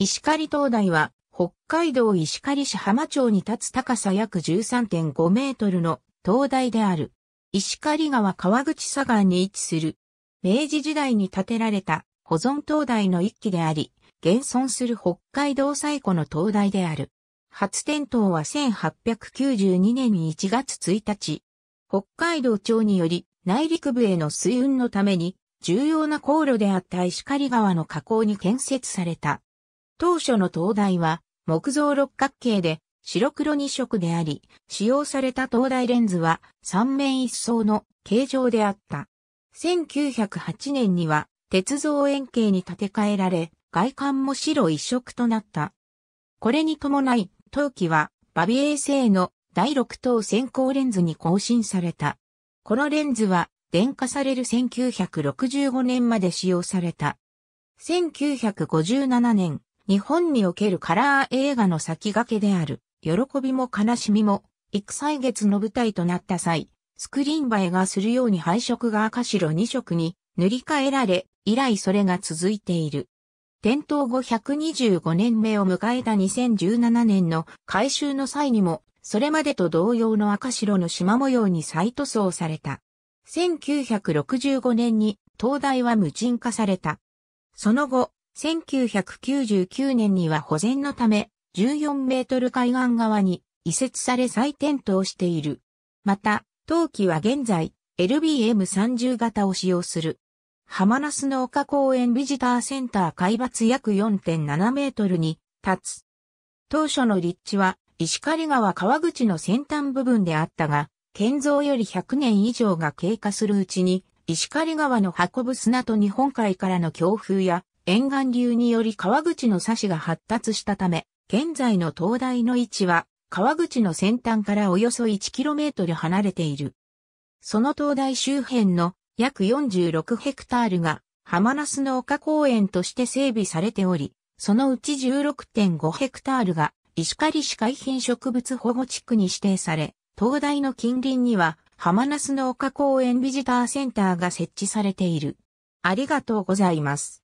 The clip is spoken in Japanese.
石狩灯台は、北海道石狩市浜町に立つ高さ約13.5メートルの灯台である。石狩川川口左岸に位置する。明治時代に建てられた保存灯台の一基であり、現存する北海道最古の灯台である。初点灯は1892年1月1日。北海道庁により内陸部への水運のために重要な航路であった石狩川の河口に建設された。当初の灯台は木造六角形で白黒2色であり、使用された灯台レンズは三面一層の形状であった。1908年には鉄造円形に建て替えられ、外観も白一色となった。これに伴い、陶器はバビ衛星の第6等先行レンズに更新された。このレンズは電化される1965年まで使用された。1957年、日本におけるカラー映画の先駆けである、喜びも悲しみも、幾歳月の舞台となった際、スクリーン映えがするように配色が赤白2色に塗り替えられ、以来それが続いている。点灯後125年目を迎えた2017年の改修の際にも、それまでと同様の赤白の縞模様に再塗装された。1965年に灯台は無人化された。その後、1999年には保全のため、14メートル海岸側に移設され再点灯している。また、陶器は現在、LBM30 型を使用する。浜那須の丘公園ビジターセンター海抜約4.7メートルに立つ。当初の立地は石狩川川口の先端部分であったが、建造より100年以上が経過するうちに、石狩川の運ぶ砂と日本海からの強風や沿岸流により川口の差しが発達したため、現在の灯台の位置は川口の先端からおよそ 1km 離れている。その灯台周辺の約46ヘクタールが浜那須の丘公園として整備されており、そのうち16.5ヘクタールが石狩市海浜植物保護地区に指定され、灯台の近隣には浜那須の丘公園ビジターセンターが設置されている。ありがとうございます。